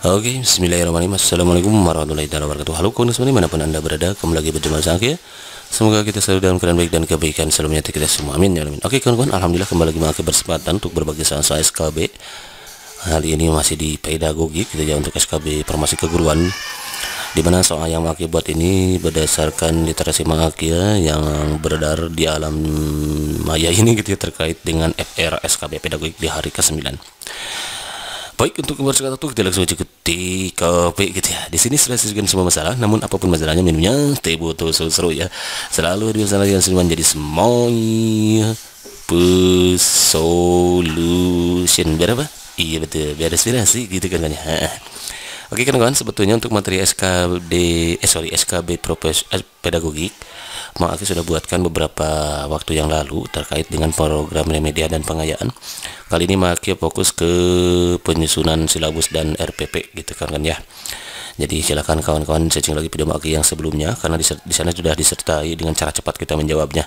Oke, okay, bismillahirrahmanirrahim. Assalamualaikum warahmatullahi wabarakatuh. Halo kawan semua manapun Anda berada, kembali lagi berjumpa saya ya. Semoga kita selalu dalam keadaan baik dan kebaikan selalu menyertai kita semua. Amin ya amin. Oke, okay, kawan-kawan, alhamdulillah kembali lagi mengakhir kesempatan untuk berbagi soal saya SKB. Hal ini masih di pedagogi kita ya untuk SKB formasi Keguruan di mana soal yang maki buat ini berdasarkan literasi makia yang beredar di alam maya ini gitu ya terkait dengan FR SKB pedagogi di hari ke-9. Baik untuk keluar kata tuh kita langsung aja ke kopi gitu ya. Di sini sudah selesaikan semua masalah, namun apapun masalahnya minumnya teh botol seru-seru ya. Selalu di masalah yang selalu jadi semuanya solution berapa? Iya betul, biar inspirasi gitu kan kan ya. Oke kan kawan, sebetulnya untuk materi SKD, eh sorry SKB profes eh, Pedagogik Ma'afi sudah buatkan beberapa waktu yang lalu terkait dengan program remedia dan pengayaan. Kali ini Ma'afi fokus ke penyusunan silabus dan RPP gitu kan kan ya. Jadi silakan kawan-kawan searching lagi video Maki yang sebelumnya karena di, sana sudah disertai dengan cara cepat kita menjawabnya.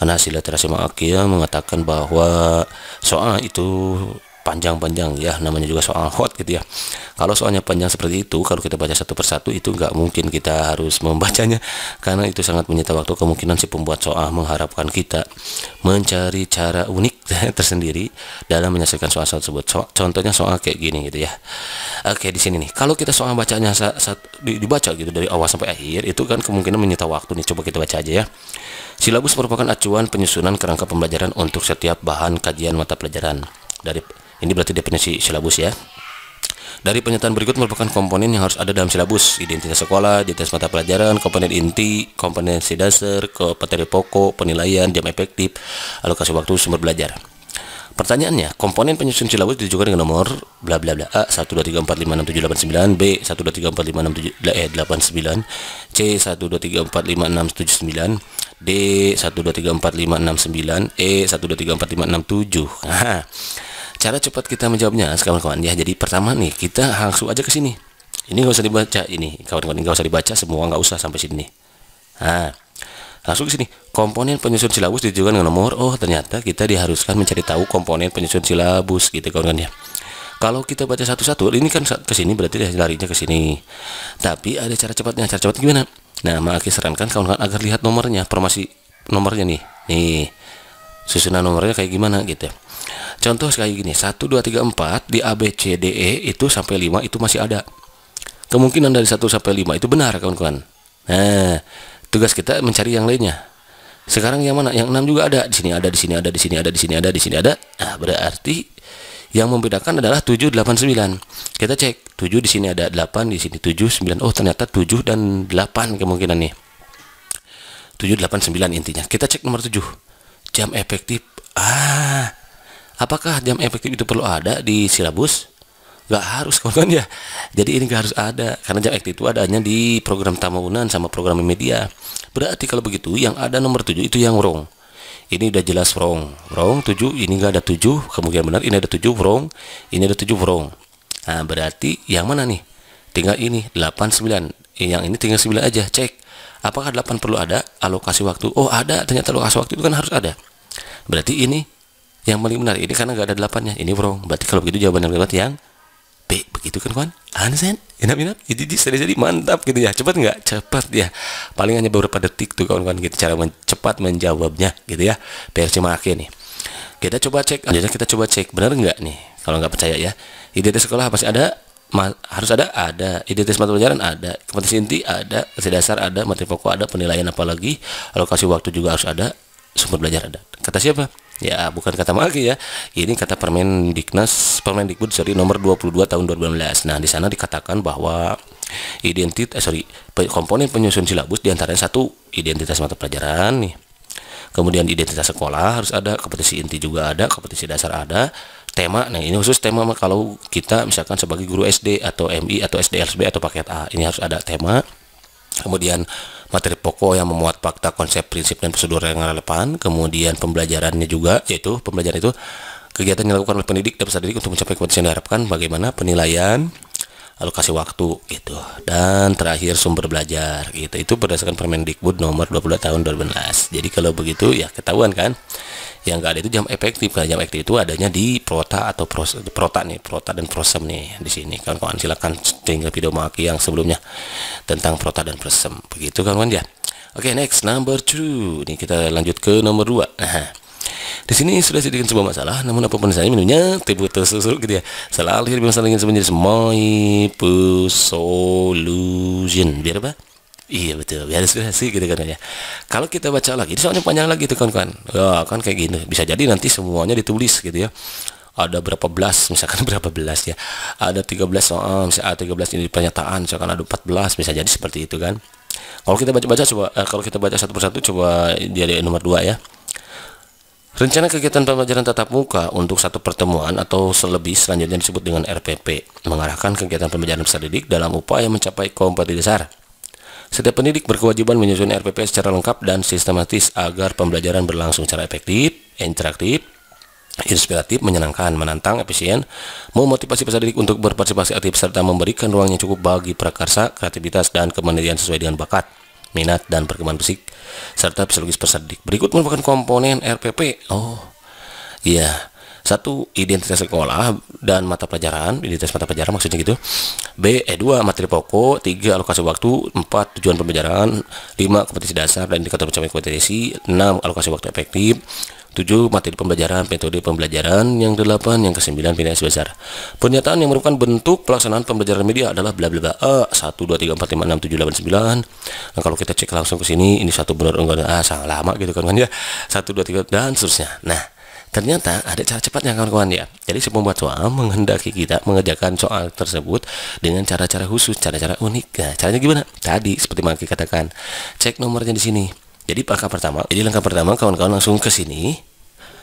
Karena hasil literasi Maki mengatakan bahwa soal itu panjang-panjang ya namanya juga soal hot gitu ya kalau soalnya panjang seperti itu kalau kita baca satu persatu itu nggak mungkin kita harus membacanya karena itu sangat menyita waktu kemungkinan si pembuat soal mengharapkan kita mencari cara unik tersendiri dalam menyelesaikan soal tersebut so, contohnya soal kayak gini gitu ya oke di sini nih kalau kita soal bacanya saat, saat dibaca gitu dari awal sampai akhir itu kan kemungkinan menyita waktu nih coba kita baca aja ya Silabus merupakan acuan penyusunan kerangka pembelajaran untuk setiap bahan kajian mata pelajaran dari ini berarti definisi silabus ya dari pernyataan berikut merupakan komponen yang harus ada dalam silabus identitas sekolah, identitas mata pelajaran, komponen inti, komponen dasar, materi pokok, penilaian, jam efektif, alokasi waktu, sumber belajar. Pertanyaannya, komponen penyusun silabus ditunjukkan dengan nomor bla bla bla A sembilan B 1234567 eh sembilan C sembilan D sembilan E 1234567. Nah, cara cepat kita menjawabnya, kawan-kawan ya. Jadi pertama nih, kita langsung aja ke sini. Ini nggak usah dibaca ini, kawan-kawan nggak usah dibaca semua, nggak usah sampai sini Nah, langsung ke sini komponen penyusun silabus ditunjukkan dengan nomor oh ternyata kita diharuskan mencari tahu komponen penyusun silabus gitu kawan -kawan ya kalau kita baca satu-satu ini kan ke sini berarti larinya ke sini tapi ada cara cepatnya cara cepat gimana nah maka sarankan kawan-kawan agar lihat nomornya formasi nomornya nih nih susunan nomornya kayak gimana gitu ya. contoh sekali gini satu dua tiga empat di A B C D E itu sampai lima itu masih ada kemungkinan dari satu sampai lima itu benar kawan-kawan nah tugas kita mencari yang lainnya sekarang yang mana yang enam juga ada di sini ada di sini ada di sini ada di sini ada di sini ada nah, berarti yang membedakan adalah 7 8 9 kita cek 7 di sini ada 8 di sini 7 9 oh ternyata 7 dan 8 kemungkinan nih 7 8 9 intinya kita cek nomor 7 jam efektif ah apakah jam efektif itu perlu ada di silabus gak harus kawan-kawan ya jadi ini gak harus ada karena jam ekti itu adanya di program tamuunan sama program media berarti kalau begitu yang ada nomor 7 itu yang wrong ini udah jelas wrong wrong 7 ini gak ada 7 kemudian benar ini ada 7 wrong ini ada 7 wrong nah berarti yang mana nih tinggal ini 8 9 yang ini tinggal 9 aja cek apakah 8 perlu ada alokasi waktu oh ada ternyata alokasi waktu itu kan harus ada berarti ini yang paling benar ini karena gak ada delapannya ini wrong berarti kalau begitu jawaban yang benar yang P begitu kan kawan Hansen enak-enak, jadi jadi jadi mantap gitu ya cepat nggak cepat ya paling hanya beberapa detik tuh kawan-kawan gitu cara men cepat menjawabnya gitu ya PRC makin nih kita coba cek aja ah, kita coba cek benar nggak nih kalau nggak percaya ya identitas sekolah pasti ada Ma harus ada ada identitas mata pelajaran ada kompetensi inti ada kompetensi dasar ada materi pokok ada penilaian apalagi alokasi waktu juga harus ada sumber belajar ada kata siapa ya bukan kata maki ya ini kata permen diknas permen dikbud seri nomor 22 tahun 2019 nah di sana dikatakan bahwa identitas eh, sorry komponen penyusun silabus diantaranya satu identitas mata pelajaran nih kemudian identitas sekolah harus ada kompetisi inti juga ada kompetisi dasar ada tema nah ini khusus tema kalau kita misalkan sebagai guru SD atau MI atau SDLSB atau paket A ini harus ada tema kemudian materi pokok yang memuat fakta, konsep, prinsip, dan prosedur yang relevan, kemudian pembelajarannya juga, yaitu pembelajaran itu kegiatan yang dilakukan oleh pendidik dan peserta didik untuk mencapai kompetensi yang diharapkan, bagaimana penilaian, alokasi waktu gitu, dan terakhir sumber belajar gitu. Itu berdasarkan Permendikbud nomor 22 tahun 2012. Jadi kalau begitu ya ketahuan kan yang nggak ada itu jam efektif karena jam efektif itu adanya di prota atau pros, prota nih prota dan prosem nih di sini kawan-kawan silakan tinggal video maki yang sebelumnya tentang prota dan prosem begitu kawan-kawan ya oke okay, next number two ini kita lanjut ke nomor dua nah di sini sudah sedikit sebuah masalah, namun apapun saya menunya tipu tersusul gitu ya. Selalu lebih masalah ingin sebenarnya semoi solution. Biar apa? Iya betul, biar ya, sih gitu kan ya. Kalau kita baca lagi, ini soalnya panjang lagi tuh kawan-kawan. Ya, kan kayak gini. Bisa jadi nanti semuanya ditulis gitu ya. Ada berapa belas, misalkan berapa belas ya. Ada 13 soal, misalkan 13 ini pernyataan, misalkan ada 14, bisa jadi seperti itu kan. Kalau kita baca-baca coba eh, kalau kita baca satu persatu coba jadi nomor dua ya. Rencana kegiatan pembelajaran tatap muka untuk satu pertemuan atau selebih selanjutnya disebut dengan RPP, mengarahkan kegiatan pembelajaran peserta didik dalam upaya mencapai kompetisi dasar setiap pendidik berkewajiban menyusun RPP secara lengkap dan sistematis agar pembelajaran berlangsung secara efektif, interaktif, inspiratif, menyenangkan, menantang, efisien, memotivasi peserta didik untuk berpartisipasi aktif serta memberikan ruang yang cukup bagi prakarsa, kreativitas, dan kemandirian sesuai dengan bakat, minat, dan perkembangan fisik, serta psikologis peserta didik. Berikut merupakan komponen RPP. Oh, iya. Yeah satu identitas sekolah dan mata pelajaran identitas mata pelajaran maksudnya gitu b e dua materi pokok tiga alokasi waktu empat tujuan pembelajaran lima kompetisi dasar dan indikator pencapaian kompetensi enam alokasi waktu efektif tujuh materi pembelajaran metode pembelajaran yang delapan yang kesembilan 9 pilihan sebesar pernyataan yang merupakan bentuk pelaksanaan pembelajaran media adalah bla bla bla a satu dua tiga empat lima enam tujuh delapan sembilan nah kalau kita cek langsung ke sini ini satu benar enggak ah sangat lama gitu kan kan ya satu dua tiga dan seterusnya nah Ternyata ada cara cepatnya kawan-kawan ya. Jadi si pembuat soal menghendaki kita mengerjakan soal tersebut dengan cara-cara khusus, cara-cara unik. Nah, caranya gimana? Tadi seperti Maki katakan, cek nomornya di sini. Jadi langkah pertama, jadi langkah pertama kawan-kawan langsung ke sini.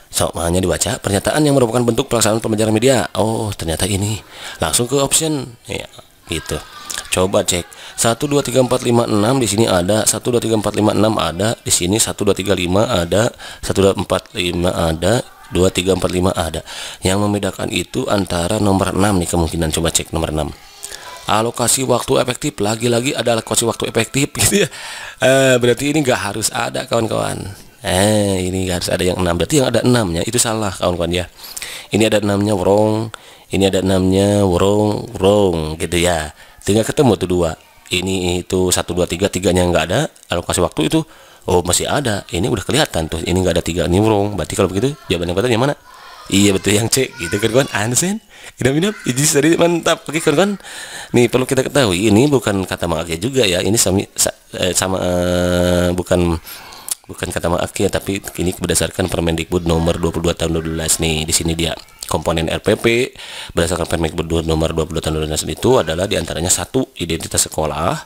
Soalnya dibaca pernyataan yang merupakan bentuk pelaksanaan pembelajaran media. Oh, ternyata ini. Langsung ke option. Ya, gitu. Coba cek. 1 2 3 4 5 6 di sini ada, 1 2 3 4 5 6 ada, di sini 1 2 3 5 ada, 1 2 4 5 ada, 2, 3, 4, 5 ada yang membedakan itu antara nomor 6 nih kemungkinan coba cek nomor 6 alokasi waktu efektif lagi-lagi ada alokasi waktu efektif gitu ya eh, berarti ini gak harus ada kawan-kawan eh ini gak harus ada yang 6 berarti yang ada 6 nya itu salah kawan-kawan ya ini ada 6 nya wrong ini ada 6 nya wrong wrong gitu ya tinggal ketemu tuh dua ini itu 1, 2, 3 3 nya gak ada alokasi waktu itu oh masih ada ini udah kelihatan tuh ini nggak ada tiga ini berarti kalau begitu jawaban yang yang mana iya betul yang C gitu kan kawan ansen idam idam Ini tadi mantap oke kawan kawan nih perlu kita ketahui ini bukan kata mengakya juga ya ini eh, sama sama uh, eh, bukan bukan kata mengakya tapi ini berdasarkan Permendikbud nomor 22 tahun 2012 nih di sini dia komponen RPP berdasarkan Permendikbud nomor 22 tahun 2012 itu adalah diantaranya satu identitas sekolah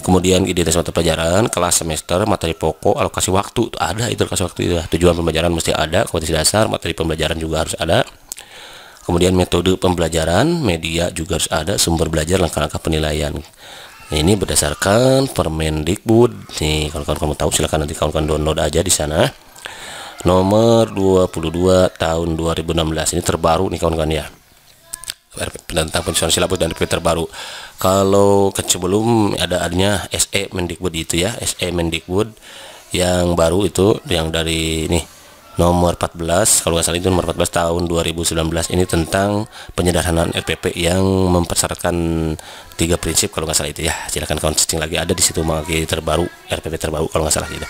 kemudian identitas mata pelajaran kelas semester materi pokok alokasi waktu ada itu alokasi waktu itu tujuan pembelajaran mesti ada kompetensi dasar materi pembelajaran juga harus ada kemudian metode pembelajaran media juga harus ada sumber belajar langkah-langkah penilaian ini berdasarkan Permendikbud nih kalau kawan kamu tahu silahkan nanti kawan kawan download aja di sana nomor 22 tahun 2016 ini terbaru nih kawan-kawan ya penentang pensiun silabus dan RP terbaru. Kalau ke sebelum ada adanya SE Mendikbud itu ya, SE Mendikbud yang baru itu yang dari nih nomor 14 kalau nggak salah itu nomor 14 tahun 2019 ini tentang penyederhanaan RPP yang mempersyaratkan tiga prinsip kalau nggak salah itu ya silakan kawan lagi ada di situ mengenai terbaru RPP terbaru kalau nggak salah gitu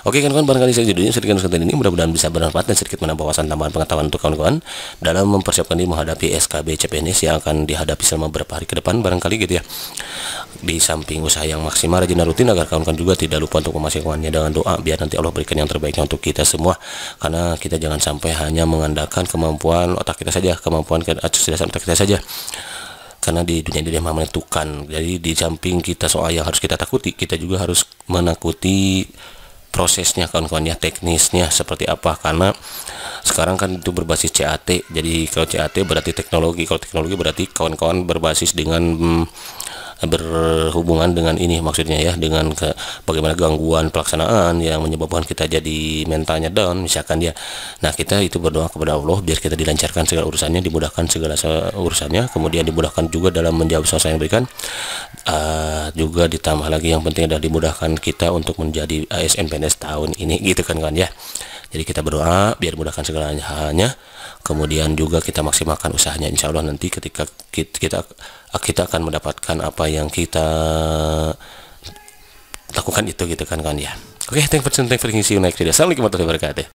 Oke kawan-kawan barangkali saya jadinya sedikit konten ini mudah-mudahan bisa bermanfaat dan sedikit menambah wawasan tambahan pengetahuan untuk kawan-kawan dalam mempersiapkan diri menghadapi SKB CPNS yang akan dihadapi selama beberapa hari ke depan barangkali gitu ya. Di samping usaha yang maksimal rajin rutin agar kawan-kawan juga tidak lupa untuk memasukkannya dengan doa biar nanti Allah berikan yang terbaiknya untuk kita semua karena kita jangan sampai hanya mengandalkan kemampuan otak kita saja kemampuan kecerdasan otak kita saja karena di dunia ini memang menentukan jadi di samping kita soal yang harus kita takuti kita juga harus menakuti prosesnya kawan kawan ya teknisnya seperti apa karena sekarang kan itu berbasis CAT jadi kalau CAT berarti teknologi kalau teknologi berarti kawan-kawan berbasis dengan hmm, berhubungan dengan ini maksudnya ya dengan ke bagaimana gangguan pelaksanaan yang menyebabkan kita jadi mentalnya down misalkan dia nah kita itu berdoa kepada Allah biar kita dilancarkan segala urusannya dimudahkan segala urusannya kemudian dimudahkan juga dalam menjawab sesuatu yang diberikan uh, juga ditambah lagi yang penting adalah dimudahkan kita untuk menjadi ASN ah, PNS tahun ini gitu kan kan ya jadi kita berdoa biar mudahkan segala halnya kemudian juga kita maksimalkan usahanya insya Allah nanti ketika kita kita akan mendapatkan apa yang kita lakukan itu gitu kan kan ya oke okay, thank you for thank you for you next video assalamualaikum warahmatullahi wabarakatuh